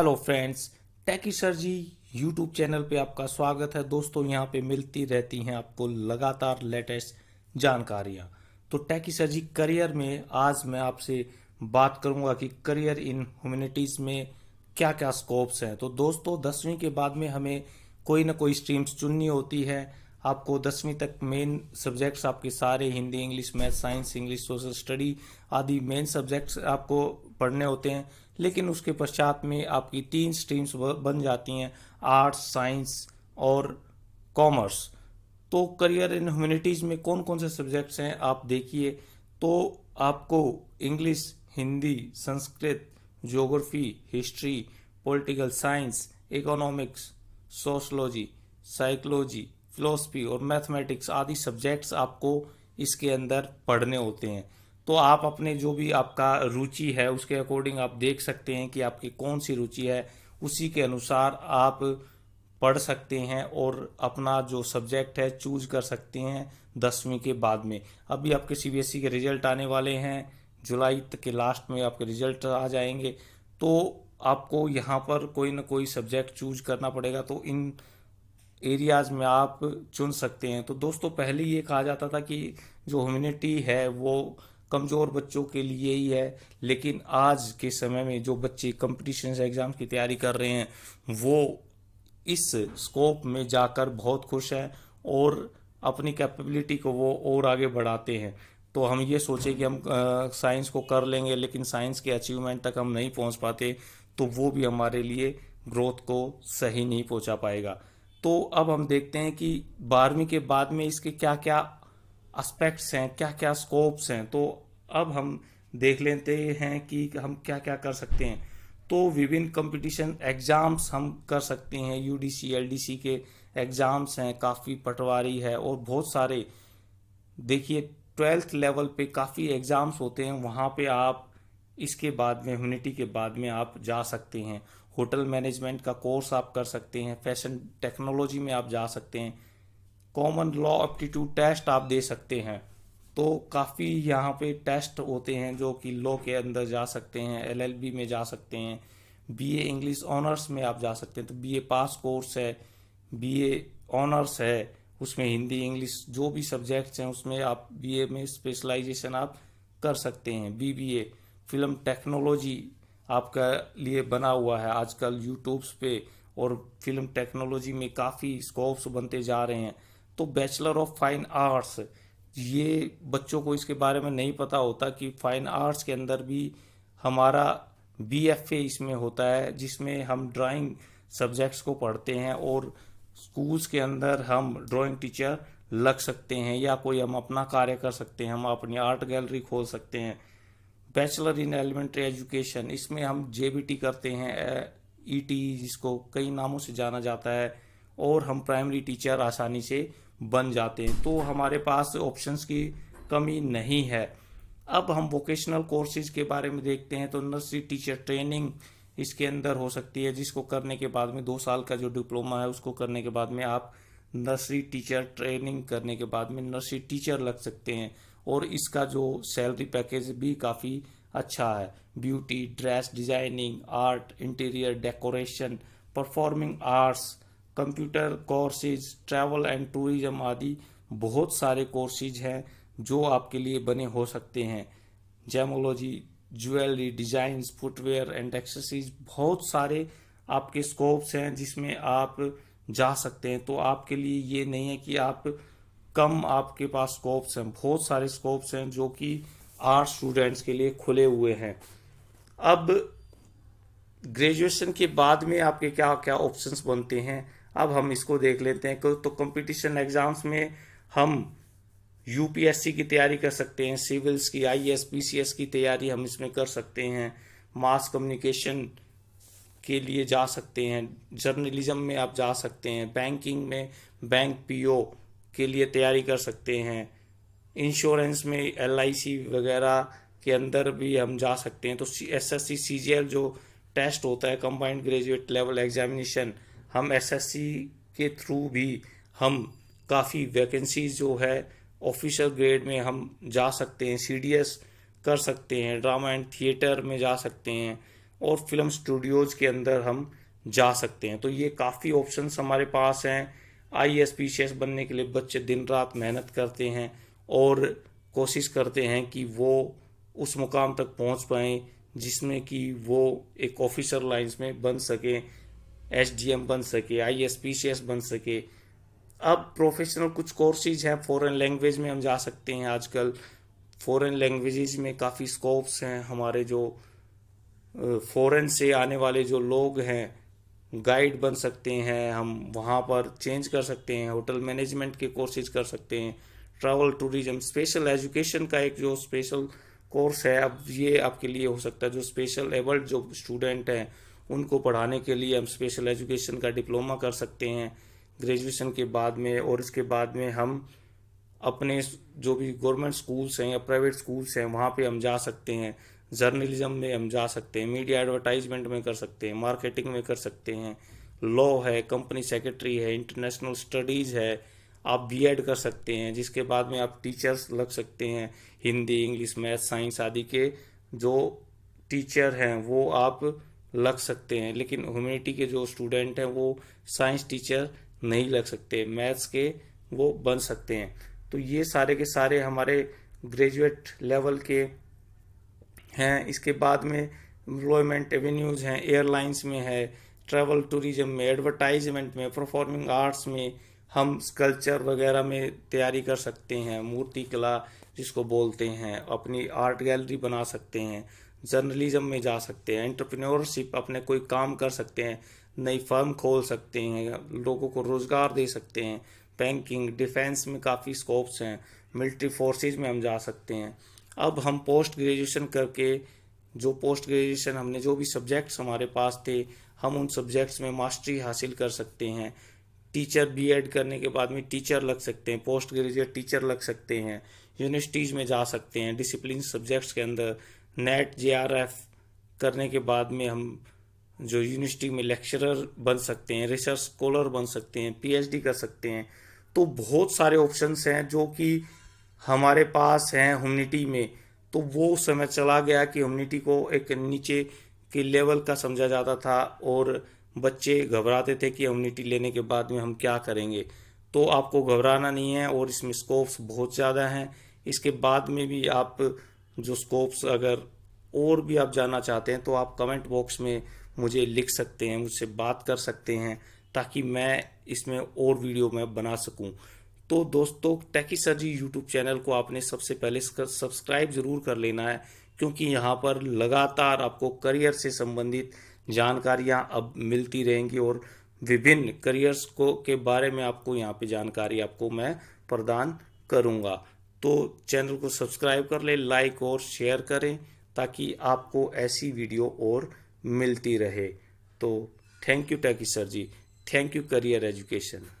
hello friends techy sir ji YouTube channel पे आपका स्वागत है दोस्तों यहाँ पे मिलती रहती हैं आपको लगातार लेटेस्ट जानकारियाँ तो टैकी सर जी करियर में आज मैं आपसे बात करूँगा कि करियर इन ह्यूमनिटीज़ में क्या क्या स्कोप्स हैं तो दोस्तों दसवीं के बाद में हमें कोई ना कोई स्ट्रीम्स चुननी होती है आपको दसवीं तक मेन सब्जेक्ट्स आपके सारे Hindi English math science English social study आदि मेन सब्जेक्ट्स आपको पढ़ने होते हैं लेकिन उसके पश्चात में आपकी तीन स्ट्रीम्स बन जाती हैं आर्ट्स साइंस और कॉमर्स तो करियर इन ह्यूमनिटीज़ में कौन कौन से सब्जेक्ट्स हैं आप देखिए तो आपको English Hindi Sanskrit geography history political science economics sociology psychology philosophy और मैथमेटिक्स आदि सब्जेक्ट्स आपको इसके अंदर पढ़ने होते हैं तो आप अपने जो भी आपका रुचि है उसके अकॉर्डिंग आप देख सकते हैं कि आपकी कौन सी रुचि है उसी के अनुसार आप पढ़ सकते हैं और अपना जो सब्जेक्ट है चूज कर सकते हैं दसवीं के बाद में अभी आपके सीबीएसई e के रिजल्ट आने वाले हैं जुलाई तक के लास्ट में आपके रिजल्ट आ जाएंगे तो आपको यहाँ पर कोई ना कोई सब्जेक्ट चूज करना पड़ेगा तो इन एरियाज़ में आप चुन सकते हैं तो दोस्तों पहले ये कहा जाता था कि जो ह्यूमिनिटी है वो कमज़ोर बच्चों के लिए ही है लेकिन आज के समय में जो बच्चे कंपटीशन एग्ज़ाम की तैयारी कर रहे हैं वो इस स्कोप में जाकर बहुत खुश हैं और अपनी कैपेबिलिटी को वो और आगे बढ़ाते हैं तो हम ये सोचें कि हम साइंस को कर लेंगे लेकिन साइंस के अचीवमेंट तक हम नहीं पहुंच पाते तो वो भी हमारे लिए ग्रोथ को सही नहीं पहुंचा पाएगा तो अब हम देखते हैं कि बारहवीं के बाद में इसके क्या क्या एस्पेक्ट्स हैं क्या क्या स्कोप्स हैं तो अब हम देख लेते हैं कि हम क्या क्या कर सकते हैं तो विभिन्न कंपटीशन एग्ज़ाम्स हम कर सकते हैं U D C L D C के एग्ज़ाम्स हैं काफ़ी पटवारी है और बहुत सारे देखिए ट्वेल्थ लेवल पे काफ़ी एग्ज़ाम्स होते हैं वहाँ पे आप इसके बाद में ह्यूनिटी के बाद में आप जा सकते हैं होटल मैनेजमेंट का कोर्स आप कर सकते हैं फैशन टेक्नोलॉजी में आप जा सकते हैं कॉमन लॉ एप्टीट्यूड टेस्ट आप दे सकते हैं तो काफ़ी यहाँ पे टेस्ट होते हैं जो कि लॉ के अंदर जा सकते हैं एलएलबी में जा सकते हैं बीए इंग्लिश ऑनर्स में आप जा सकते हैं तो बीए पास कोर्स है बीए ऑनर्स है उसमें हिंदी इंग्लिश जो भी सब्जेक्ट्स हैं उसमें आप बीए में स्पेशलाइजेशन आप कर सकते हैं बीबीए फिल्म टेक्नोलॉजी आपका लिए बना हुआ है आजकल यूट्यूब्स पे और फिल्म टेक्नोलॉजी में काफ़ी स्कोप्स बनते जा रहे हैं तो बैचलर ऑफ फाइन आर्ट्स ये बच्चों को इसके बारे में नहीं पता होता कि फाइन आर्ट्स के अंदर भी हमारा बी एफ ए इसमें होता है जिसमें हम ड्राइंग सब्जेक्ट्स को पढ़ते हैं और स्कूल्स के अंदर हम ड्राइंग टीचर लग सकते हैं या कोई हम अपना कार्य कर सकते हैं हम अपनी आर्ट गैलरी खोल सकते हैं बैचलर इन एलिमेंट्री एजुकेशन इसमें हम जे करते हैं ई e e जिसको कई नामों से जाना जाता है और हम प्राइमरी टीचर आसानी से बन जाते हैं तो हमारे पास ऑप्शंस की कमी नहीं है अब हम वोकेशनल कोर्सेज के बारे में देखते हैं तो नर्सरी टीचर ट्रेनिंग इसके अंदर हो सकती है जिसको करने के बाद में दो साल का जो डिप्लोमा है उसको करने के बाद में आप नर्सरी टीचर ट्रेनिंग करने के बाद में नर्सरी टीचर लग सकते हैं और इसका जो सैलरी पैकेज भी काफ़ी अच्छा है beauty dress designing art interior decoration performing arts computer courses travel and tourism आदि बहुत सारे कोर्सेज हैं जो आपके लिए बने हो सकते हैं gemology jewellery design footwear and accessories बहुत सारे आपके स्कोप्स हैं जिसमें आप जा सकते हैं तो आपके लिए ये नहीं है कि आप कम आपके पास स्कोप्स हैं बहुत सारे स्कोप्स हैं जो कि आर्ट स्टूडेंट्स के लिए खुले हुए हैं अब ग्रेजुएशन के बाद में आपके क्या क्या ऑप्शंस बनते हैं अब हम इसको देख लेते हैं तो कंपटीशन एग्जाम्स में हम यूपीएससी की तैयारी कर सकते हैं सिविल्स की आईएएस पीसीएस e की तैयारी हम इसमें कर सकते हैं मास कम्युनिकेशन के लिए जा सकते हैं जर्नलिज्म में आप जा सकते हैं बैंकिंग में बैंक पीओ के लिए तैयारी कर सकते हैं इंश्योरेंस में एलआईसी वगैरह के अंदर भी हम जा सकते हैं तो एस एस सी जो टेस्ट होता है कंबाइंड ग्रेजुएट लेवल एग्जामिनेशन हम एसएससी के थ्रू भी हम काफ़ी वैकेंसीज जो है ऑफिसर ग्रेड में हम जा सकते हैं सीडीएस कर सकते हैं ड्रामा एंड थिएटर में जा सकते हैं और फिल्म स्टूडियोज़ के अंदर हम जा सकते हैं तो ये काफ़ी ऑप्शन हमारे पास हैं I S P C S बनने के लिए बच्चे दिन रात मेहनत करते हैं और कोशिश करते हैं कि वो उस मुकाम तक पहुंच पाएँ जिसमें कि वो एक ऑफिसर लाइंस में बन सकें एसडीएम बन सके आईएसपीसीएस बन सके अब प्रोफेशनल कुछ कोर्सेज हैं फॉरेन लैंग्वेज में हम जा सकते हैं आजकल फॉरेन लैंग्वेजेज में काफ़ी स्कोप्स हैं हमारे जो फॉरेन से आने वाले जो लोग हैं गाइड बन सकते हैं हम वहाँ पर चेंज कर सकते हैं होटल मैनेजमेंट के कोर्सेज कर सकते हैं ट्रैवल टूरिज्म स्पेशल एजुकेशन का एक जो स्पेशल कोर्स है अब ये आपके लिए हो सकता है जो स्पेशल एबल्ड जो स्टूडेंट हैं उनको पढ़ाने के लिए हम स्पेशल एजुकेशन का डिप्लोमा कर सकते हैं ग्रेजुएशन के बाद में और इसके बाद में हम अपने जो भी गवर्नमेंट स्कूल्स हैं या प्राइवेट स्कूल्स हैं वहाँ पे हम जा सकते हैं जर्नलिज्म में हम जा सकते हैं मीडिया एडवर्टाइजमेंट में कर सकते हैं मार्केटिंग में कर सकते हैं लॉ है कंपनी सेक्रेटरी है इंटरनेशनल स्टडीज़ है आप बी एड कर सकते हैं जिसके बाद में आप टीचर्स लग सकते हैं हिंदी इंग्लिश मैथ साइंस आदि के जो टीचर हैं वो आप लग सकते हैं लेकिन ह्यूमिनिटी के जो स्टूडेंट हैं वो साइंस टीचर नहीं लग सकते मैथ्स के वो बन सकते हैं तो ये सारे के सारे हमारे ग्रेजुएट लेवल के हैं इसके बाद में एम्प्लॉयमेंट एवेन्यूज़ हैं एयरलाइंस में है ट्रैवल टूरिज्म में एडवर्टाइजमेंट में परफॉर्मिंग आर्ट्स में हम स्कल्चर वगैरह में तैयारी कर सकते हैं मूर्ति कला जिसको बोलते हैं अपनी आर्ट गैलरी बना सकते हैं जर्नलिज्म में जा सकते हैं एंटरप्रेन्योरशिप अपने कोई काम कर सकते हैं नई फर्म खोल सकते हैं लोगों को रोज़गार दे सकते हैं बैंकिंग डिफेंस में काफ़ी स्कोप्स हैं मिलिट्री फोर्सेज में हम जा सकते हैं अब हम पोस्ट ग्रेजुएशन करके जो पोस्ट ग्रेजुएशन हमने जो भी सब्जेक्ट्स हमारे पास थे हम उन सब्जेक्ट्स में मास्टरी हासिल कर सकते हैं टीचर बीएड करने के बाद में टीचर लग सकते हैं पोस्ट ग्रेजुएट टीचर लग सकते हैं यूनिवर्सिटीज़ में जा सकते हैं डिसिप्लिन सब्जेक्ट्स के अंदर नेट जे करने के बाद में हम जो यूनिवर्सिटी में लेक्चरर बन सकते हैं रिसर्च स्कॉलर बन सकते हैं पीएचडी कर सकते हैं तो बहुत सारे ऑप्शंस हैं जो कि हमारे पास हैं ह्यूमनिटी में तो वो समय चला गया कि ह्यूमनिटी को एक नीचे के लेवल का समझा जाता था और बच्चे घबराते थे कि ह्यूमनिटी लेने के बाद में हम क्या करेंगे तो आपको घबराना नहीं है और इसमें स्कोप्स बहुत ज़्यादा हैं इसके बाद में भी आप जो स्कोप्स अगर और भी आप जानना चाहते हैं तो आप कमेंट बॉक्स में मुझे लिख सकते हैं मुझसे बात कर सकते हैं ताकि मैं इसमें और वीडियो में बना सकूं तो दोस्तों टैकी जी यूट्यूब चैनल को आपने सबसे पहले सब्सक्राइब ज़रूर कर लेना है क्योंकि यहाँ पर लगातार आपको करियर से संबंधित जानकारियाँ अब मिलती रहेंगी और विभिन्न करियर्स को के बारे में आपको यहाँ पे जानकारी आपको मैं प्रदान करूँगा तो चैनल को सब्सक्राइब कर लें लाइक और शेयर करें ताकि आपको ऐसी वीडियो और मिलती रहे तो thank you techy sir ji thank you career education